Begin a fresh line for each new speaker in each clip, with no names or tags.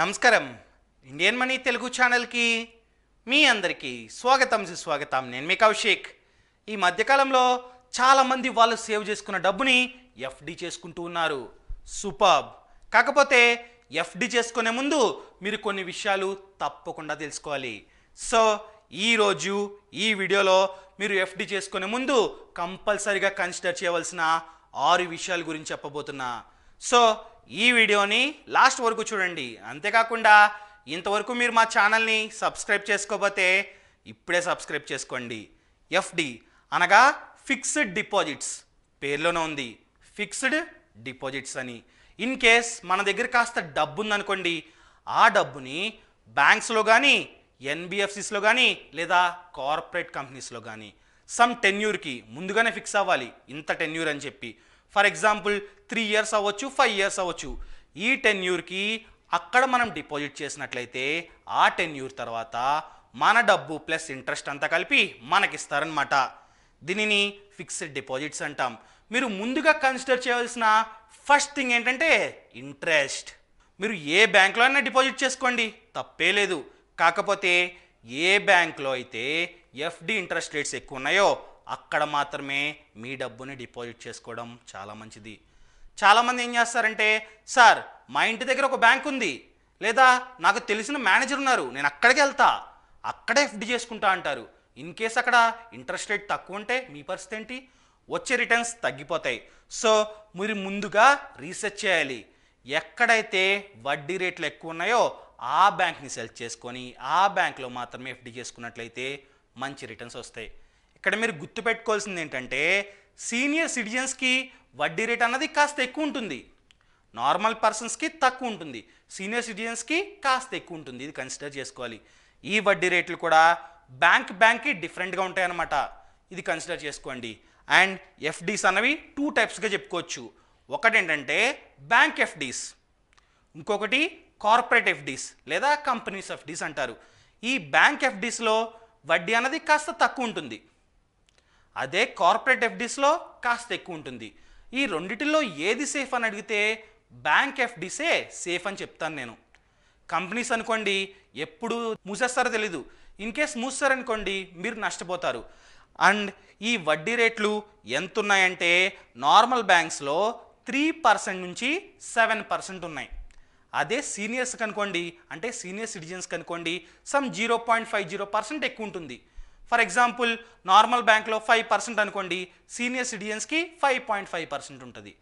నమస్కారం Indian money Telugu ఛానల్కి మీ అందరికీ స్వాగతం సుస్వాగతం నేను మీ కౌశిక్ ఈ మధ్యకాలంలో చాలామంది వాళ్ళు సేవ్ చేసుకున్న డబ్బుని ఎఫ్డి చేసుకుంటూ ఉన్నారు సూపర్ కాకపోతే ఎఫ్డి చేసుకునే ముందు మీరు కొన్ని విషయాలు తప్పకుండా తెలుసుకోవాలి సో ఈరోజు ఈ వీడియోలో మీరు ఎఫ్డి చేసుకునే ముందు కంపల్సరీగా కన్సిడర్ చేయవలసిన ఆరు విషయాల గురించి చెప్పబోతున్నా సో ఈ వీడియోని లాస్ట్ వరకు చూడండి అంతేకాకుండా ఇంతవరకు మీరు మా ఛానల్ని సబ్స్క్రైబ్ చేసుకోకపోతే ఇప్పుడే సబ్స్క్రైబ్ చేసుకోండి ఎఫ్డి అనగా ఫిక్స్డ్ డిపాజిట్స్ పేర్లోనే ఉంది ఫిక్స్డ్ డిపాజిట్స్ అని ఇన్ కేస్ మన దగ్గర కాస్త డబ్బు ఉందనుకోండి ఆ డబ్బుని బ్యాంక్స్లో కానీ ఎన్బిఎఫ్సిస్లో కానీ లేదా కార్పొరేట్ కంపెనీస్లో కానీ సమ్ టెన్యూర్కి ముందుగానే ఫిక్స్ అవ్వాలి ఇంత టెన్యూర్ అని చెప్పి ఫర్ ఎగ్జాంపుల్ త్రీ ఇయర్స్ అవ్వచ్చు ఫైవ్ ఇయర్స్ అవ్వచ్చు ఈ టెన్యూర్కి అక్కడ మనం డిపాజిట్ చేసినట్లయితే ఆ టెన్యూర్ తర్వాత మన డబ్బు ప్లస్ ఇంట్రెస్ట్ అంతా కలిపి మనకిస్తారనమాట దీనిని ఫిక్స్డ్ డిపాజిట్స్ అంటాం మీరు ముందుగా కన్సిడర్ చేయవలసిన ఫస్ట్ థింగ్ ఏంటంటే ఇంట్రెస్ట్ మీరు ఏ బ్యాంక్లో అయినా డిపాజిట్ చేసుకోండి తప్పే లేదు కాకపోతే ఏ బ్యాంక్లో అయితే ఎఫ్డి ఇంట్రెస్ట్ రేట్స్ ఎక్కువ ఉన్నాయో అక్కడ మాత్రమే మీ డబ్బుని డిపాజిట్ చేసుకోవడం చాలా మంచిది చాలామంది ఏం చేస్తారంటే సార్ మా ఇంటి దగ్గర ఒక బ్యాంక్ ఉంది లేదా నాకు తెలిసిన మేనేజర్ ఉన్నారు నేను అక్కడికి వెళ్తా అక్కడే ఎఫ్డి చేసుకుంటా అంటారు ఇన్ కేస్ అక్కడ ఇంట్రెస్ట్ రేట్ తక్కువ ఉంటే మీ పరిస్థితి ఏంటి వచ్చే రిటర్న్స్ తగ్గిపోతాయి సో మీరు ముందుగా రీసెర్చ్ చేయాలి ఎక్కడైతే వడ్డీ రేట్లు ఎక్కువ ఉన్నాయో ఆ బ్యాంక్ని సెలెక్ట్ చేసుకొని ఆ బ్యాంక్లో మాత్రమే ఎఫ్డి చేసుకున్నట్లయితే మంచి రిటర్న్స్ వస్తాయి ఇక్కడ మీరు గుర్తుపెట్టుకోవాల్సింది ఏంటంటే సీనియర్ సిటిజన్స్కి వడ్డీ రేట్ అన్నది కాస్త ఎక్కువ ఉంటుంది నార్మల్ పర్సన్స్కి తక్కువ ఉంటుంది సీనియర్ సిటిజన్స్కి కాస్త ఎక్కువ ఉంటుంది ఇది కన్సిడర్ చేసుకోవాలి ఈ వడ్డీ రేట్లు కూడా బ్యాంక్ బ్యాంక్కి డిఫరెంట్గా ఉంటాయన్నమాట ఇది కన్సిడర్ చేసుకోండి అండ్ ఎఫ్డీస్ అనేవి టూ టైప్స్గా చెప్పుకోవచ్చు ఒకటి ఏంటంటే బ్యాంక్ ఎఫ్డీస్ ఇంకొకటి కార్పొరేట్ ఎఫ్డీస్ లేదా కంపెనీస్ ఎఫ్డీస్ అంటారు ఈ బ్యాంక్ ఎఫ్డీస్లో వడ్డీ అన్నది కాస్త తక్కువ ఉంటుంది అదే కార్పొరేట్ ఎఫ్డీస్లో కాస్త ఎక్కువ ఉంటుంది ఈ రెండింటిలో ఏది సేఫ్ అని అడిగితే బ్యాంక్ ఎఫ్డీసే సేఫ్ అని చెప్తాను నేను కంపెనీస్ అనుకోండి ఎప్పుడు మూసేస్తారో తెలీదు ఇన్ కేస్ మూస్తారనుకోండి మీరు నష్టపోతారు అండ్ ఈ వడ్డీ రేట్లు ఎంత ఉన్నాయంటే నార్మల్ బ్యాంక్స్లో త్రీ పర్సెంట్ నుంచి సెవెన్ పర్సెంట్ ఉన్నాయి అదే సీనియర్స్ కనుకోండి అంటే సీనియర్ సిటిజన్స్ కనుకోండి some zero point five zero percent ఎక్కువ ఉంటుంది ఫర్ ఎగ్జాంపుల్ నార్మల్ బ్యాంక్లో ఫైవ్ పర్సెంట్ అనుకోండి సీనియర్ సిటిజన్స్కి ఫైవ్ పాయింట్ ఫైవ్ పర్సెంట్ ఉంటుంది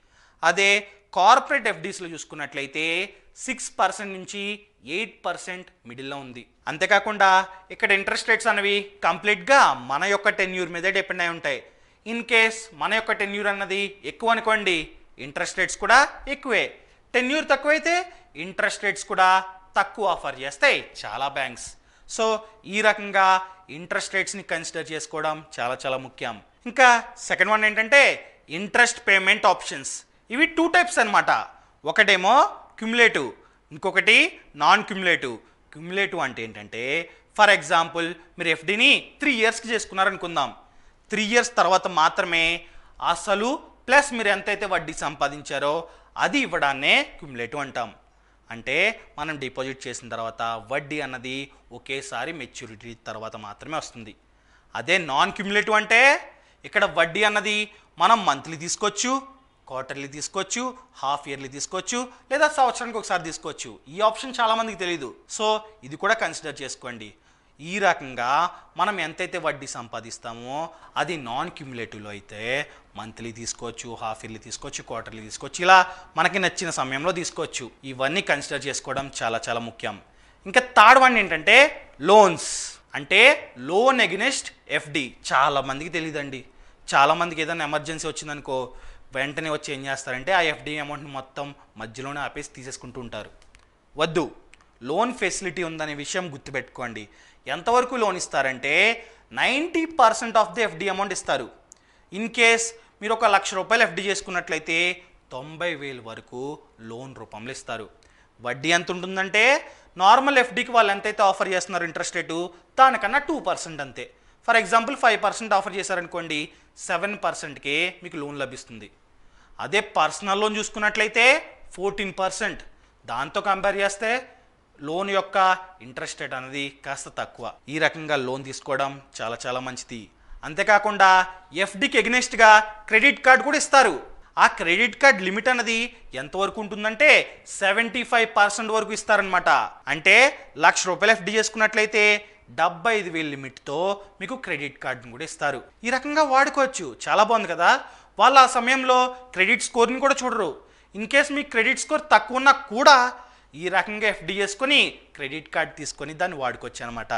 అదే కార్పొరేట్ ఎఫ్డీస్లో చూసుకున్నట్లయితే సిక్స్ పర్సెంట్ నుంచి ఎయిట్ పర్సెంట్ మిడిల్లో ఉంది అంతేకాకుండా ఇక్కడ ఇంట్రెస్ట్ రేట్స్ అనేవి కంప్లీట్గా మన యొక్క టెన్యూర్ మీదే డిపెండ్ అయి ఉంటాయి ఇన్ కేస్ మన యొక్క టెన్యూర్ అన్నది ఎక్కువ అనుకోండి ఇంట్రెస్ట్ రేట్స్ కూడా ఎక్కువే టెన్యూర్ తక్కువైతే ఇంట్రెస్ట్ రేట్స్ కూడా తక్కువ ఆఫర్ చేస్తాయి చాలా బ్యాంక్స్ సో ఈ రకంగా ఇంట్రెస్ట్ రేట్స్ని కన్సిడర్ చేసుకోవడం చాలా చాలా ముఖ్యం ఇంకా సెకండ్ వన్ ఏంటంటే ఇంట్రెస్ట్ పేమెంట్ ఆప్షన్స్ ఇవి టూ టైప్స్ అనమాట ఒకటేమో క్యుములేటివ్ ఇంకొకటి నాన్ క్యుములేటివ్ క్యుములేటివ్ అంటే ఏంటంటే ఫర్ ఎగ్జాంపుల్ మీరు ఎఫ్డీని త్రీ ఇయర్స్కి చేసుకున్నారనుకుందాం త్రీ ఇయర్స్ తర్వాత మాత్రమే అసలు ప్లస్ మీరు ఎంతైతే వడ్డీ సంపాదించారో అది ఇవ్వడాన్నే క్యుములేటివ్ అంటాం అంటే మనం డిపాజిట్ చేసిన తర్వాత వడ్డీ అన్నది ఒకేసారి మెచ్యూరిటీ తర్వాత మాత్రమే వస్తుంది అదే నాన్ క్యుములేటివ్ అంటే ఇక్కడ వడ్డీ అన్నది మనం మంత్లీ తీసుకోవచ్చు క్వార్టర్లీ తీసుకోవచ్చు హాఫ్ ఇయర్లీ తీసుకోవచ్చు లేదా సంవత్సరానికి ఒకసారి తీసుకోవచ్చు ఈ ఆప్షన్ చాలామందికి తెలియదు సో ఇది కూడా కన్సిడర్ చేసుకోండి ఈ రకంగా మనం ఎంతైతే వడ్డీ సంపాదిస్తామో అది నాన్ క్యుములేటివ్లో అయితే మంత్లీ తీసుకోవచ్చు హాఫ్ ఇయర్లీ తీసుకోవచ్చు క్వార్టర్లీ తీసుకోవచ్చు ఇలా మనకి నచ్చిన సమయంలో తీసుకోవచ్చు ఇవన్నీ కన్సిడర్ చేసుకోవడం చాలా చాలా ముఖ్యం ఇంకా థర్డ్ వన్ ఏంటంటే లోన్స్ అంటే లోన్ ఎగ్నెస్ట్ ఎఫ్డి చాలామందికి తెలియదండి చాలామందికి ఏదైనా ఎమర్జెన్సీ వచ్చిందనుకో వెంటనే వచ్చి ఏం చేస్తారంటే ఆ ఎఫ్డి అమౌంట్ని మొత్తం మధ్యలోనే ఆపేసి తీసేసుకుంటూ ఉంటారు వద్దు లోన్ ఫెసిలిటీ ఉందనే విషయం గుర్తుపెట్టుకోండి ఎంతవరకు లోన్ ఇస్తారంటే ninety percent of the FD amount ఇస్తారు ఇన్ కేస్ మీరు ఒక లక్ష రూపాయలు ఎఫ్డి చేసుకున్నట్లయితే తొంభై వేల వరకు లోన్ రూపంలో ఇస్తారు వడ్డీ ఎంత ఉంటుందంటే నార్మల్ ఎఫ్డీకి వాళ్ళు ఎంతైతే ఆఫర్ చేస్తున్నారు ఇంట్రెస్ట్ రేటు దానికన్నా టూ పర్సెంట్ అంతే for example five percent offer చేశారనుకోండి సెవెన్ పర్సెంట్కే మీకు లోన్ లభిస్తుంది అదే పర్సనల్ లోన్ చూసుకున్నట్లయితే ఫోర్టీన్ పర్సెంట్ దాంతో కంపేర్ చేస్తే లోన్ యొక్క ఇంట్రెస్ట్ రేట్ అనేది కాస్త తక్కువ ఈ రకంగా లోన్ తీసుకోవడం చాలా చాలా మంచిది అంతేకాకుండా ఎఫ్డికి ఎగ్నెస్ట్గా క్రెడిట్ కార్డు కూడా ఇస్తారు ఆ క్రెడిట్ కార్డ్ లిమిట్ అన్నది ఎంతవరకు ఉంటుందంటే సెవెంటీ ఫైవ్ పర్సెంట్ వరకు ఇస్తారనమాట అంటే లక్ష రూపాయలు ఎఫ్డి చేసుకున్నట్లయితే డెబ్బై ఐదు వేలు లిమిట్తో మీకు క్రెడిట్ కార్డును కూడా ఇస్తారు ఈ రకంగా వాడుకోవచ్చు చాలా బాగుంది కదా వాళ్ళు ఆ సమయంలో క్రెడిట్ స్కోర్ని కూడా చూడరు ఇన్ కేస్ మీ క్రెడిట్ స్కోర్ తక్కువ ఉన్నా కూడా ఈ రకంగా ఎఫ్డి చేసుకొని క్రెడిట్ కార్డ్ తీసుకొని దాన్ని వాడుకోవచ్చు అనమాట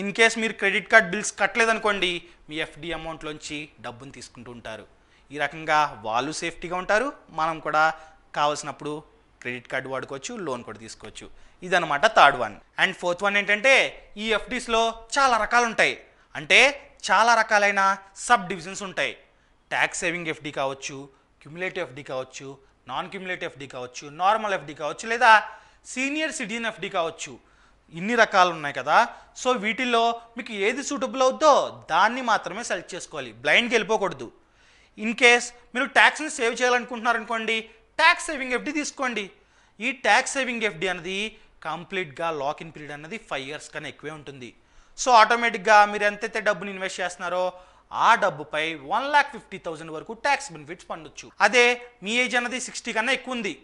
ఇన్ కేస్ మీరు క్రెడిట్ కార్డ్ బిల్స్ కట్టలేదనుకోండి మీ ఎఫ్డి అమౌంట్లోంచి డబ్బును తీసుకుంటూ ఉంటారు ఈ రకంగా వాళ్ళు సేఫ్టీగా ఉంటారు మనం కూడా కావలసినప్పుడు క్రెడిట్ కార్డు వాడుకోవచ్చు లోన్ కూడా తీసుకోవచ్చు ఇదనమాట third one and fourth one ఏంటంటే ఈ ఎఫ్డీస్లో చాలా రకాలు ఉంటాయి అంటే చాలా రకాలైన సబ్ డివిజన్స్ ఉంటాయి ట్యాక్స్ సేవింగ్ ఎఫ్డి కావచ్చు క్యుములేటివ్ ఎఫ్డి కావచ్చు నాన్ క్యుములేటివ్ ఎఫ్డి కావచ్చు నార్మల్ ఎఫ్డి కావచ్చు లేదా సీనియర్ సిటిజన్ ఎఫ్డి కావచ్చు ఇన్ని రకాలు ఉన్నాయి కదా సో వీటిల్లో మీకు ఏది సూటబుల్ అవుద్దో దాన్ని మాత్రమే సెలెక్ట్ చేసుకోవాలి బ్లైండ్కి వెళ్ళిపోకూడదు ఇన్ కేస్ మీరు ట్యాక్స్ని సేవ్ చేయాలనుకుంటున్నారనుకోండి ట్యాక్స్ సేవింగ్ ఎఫ్డి తీసుకోండి ఈ ట్యాక్స్ సేవింగ్ ఎఫ్డి అనేది కంప్లీట్గా లాక్ ఇన్ పీరియడ్ అనేది ఫైవ్ ఇయర్స్ కన్నా ఎక్కువే ఉంటుంది సో ఆటోమేటిక్గా మీరు ఎంతైతే డబ్బుని ఇన్వెస్ట్ చేస్తున్నారో ఆ డబ్బుపై వన్ ల్యాక్ ఫిఫ్టీ థౌసండ్ వరకు ట్యాక్స్ బెనిఫిట్స్ పండొచ్చు అదే మీ ఏజ్ అనేది సిక్స్టీ కన్నా ఎక్కువ ఉంది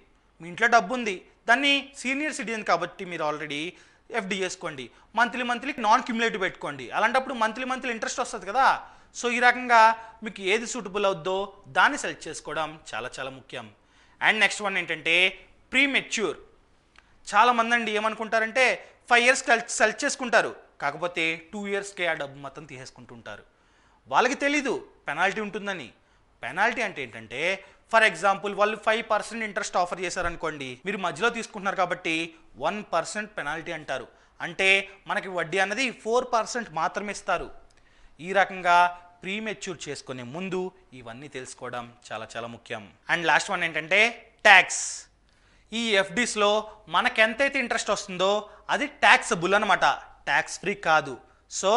మీ ఇంట్లో డబ్బు ఉంది దాన్ని సీనియర్ సిటిజన్ కాబట్టి మీరు ఆల్రెడీ ఎఫ్డీ చేసుకోండి మంత్లీ మంత్లీకి నాన్ క్యుములేటివ్ పెట్టుకోండి అలాంటప్పుడు మంత్లీ మంత్లీ ఇంట్రెస్ట్ వస్తుంది కదా సో ఈ రకంగా మీకు ఏది సూటబుల్ అవుద్దో దాన్ని సెలెక్ట్ చేసుకోవడం చాలా చాలా ముఖ్యం అండ్ నెక్స్ట్ వన్ ఏంటంటే ప్రీ మెచ్యూర్ చాలామంది అండి ఏమనుకుంటారంటే ఫైవ్ ఇయర్స్ సెలెక్ట్ చేసుకుంటారు కాకపోతే టూ ఇయర్స్కే ఆ డబ్బు మొత్తం తీసేసుకుంటుంటారు వాళ్ళకి తెలీదు పెనాల్టీ ఉంటుందని పెనాల్టీ అంటే ఏంటంటే ఫర్ ఎగ్జాంపుల్ వాళ్ళు ఫైవ్ పర్సెంట్ ఇంట్రెస్ట్ ఆఫర్ చేశారనుకోండి మీరు మధ్యలో తీసుకుంటున్నారు కాబట్టి వన్ పర్సెంట్ పెనాల్టీ అంటారు అంటే మనకి వడ్డీ అన్నది ఫోర్ పర్సెంట్ మాత్రమే ఇస్తారు ఈ రకంగా ప్రీమెచ్యూర్ చేసుకునే ముందు ఇవన్నీ తెలుసుకోవడం చాలా చాలా ముఖ్యం అండ్ లాస్ట్ వన్ ఏంటంటే ట్యాక్స్ ఈ ఎఫ్డీస్లో మనకెంతైతే ఇంట్రెస్ట్ వస్తుందో అది ట్యాక్సబుల్ అనమాట ట్యాక్స్ ఫ్రీ కాదు సో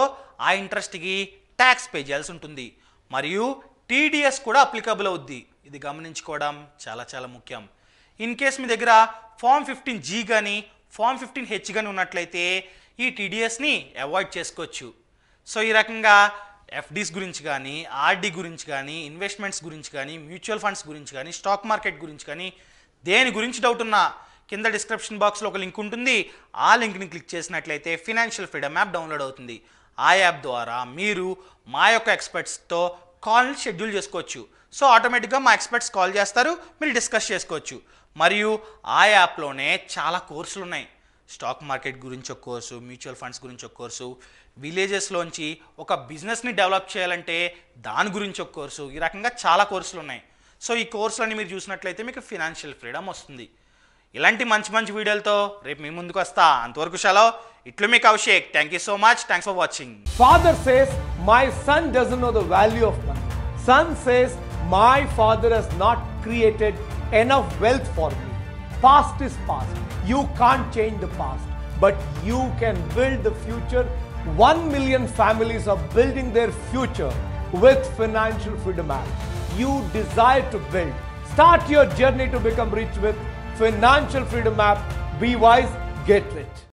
ఆ ఇంట్రెస్ట్కి ట్యాక్స్ పే చేయాల్సి ఉంటుంది మరియు టీడీఎస్ కూడా అప్లికబుల్ అవుద్ది ఇది గమనించుకోవడం చాలా చాలా ముఖ్యం ఇన్ కేస్ మీ దగ్గర ఫామ్ ఫిఫ్టీన్ జీ కానీ ఫామ్ ఫిఫ్టీన్ హెచ్ కానీ ఉన్నట్లయితే ఈ టీడీఎస్ని అవాయిడ్ చేసుకోవచ్చు సో ఈ రకంగా ఎఫ్డీస్ గురించి కానీ ఆర్డీ గురించి కానీ ఇన్వెస్ట్మెంట్స్ గురించి కానీ మ్యూచువల్ ఫండ్స్ గురించి కానీ స్టాక్ మార్కెట్ గురించి కానీ దేని గురించి డౌట్ ఉన్నా కింద డిస్క్రిప్షన్ బాక్స్లో ఒక లింక్ ఉంటుంది ఆ లింక్ని క్లిక్ చేసినట్లయితే ఫినాన్షియల్ ఫ్రీడమ్ యాప్ డౌన్లోడ్ అవుతుంది ఆ యాప్ ద్వారా మీరు మా యొక్క ఎక్స్పర్ట్స్తో కాల్ని షెడ్యూల్ చేసుకోవచ్చు సో ఆటోమేటిక్గా మా ఎక్స్పర్ట్స్ కాల్ చేస్తారు మీరు డిస్కస్ చేసుకోవచ్చు మరియు ఆ యాప్లోనే చాలా కోర్సులు ఉన్నాయి స్టాక్ మార్కెట్ గురించి ఒక కోర్సు మ్యూచువల్ ఫండ్స్ గురించి ఒక కోర్సు విలేజెస్లోంచి ఒక బిజినెస్ని డెవలప్ చేయాలంటే దాని గురించి ఒక కోర్సు ఈ రకంగా చాలా కోర్సులు ఉన్నాయి సో ఈ కోర్సులన్నీ మీరు చూసినట్లయితే మీకు ఫినాన్షియల్ ఫ్రీడమ్ వస్తుంది ఇలాంటి మంచి మంచి వీడియోలతో రేపు మీ ముందుకు వస్తా అంతవరకు సెలవు ఇట్లు మీకు Abhishek thank you so much thanks for watching father says My son doesn't know the value of money. Son says, My father has not created enough wealth for me. Past is past. You can't change the past, but you can build the future. One million families are building their future with financial freedom app. You desire to build. Start your journey to become rich with Financial Freedom App. Be wise, get rich.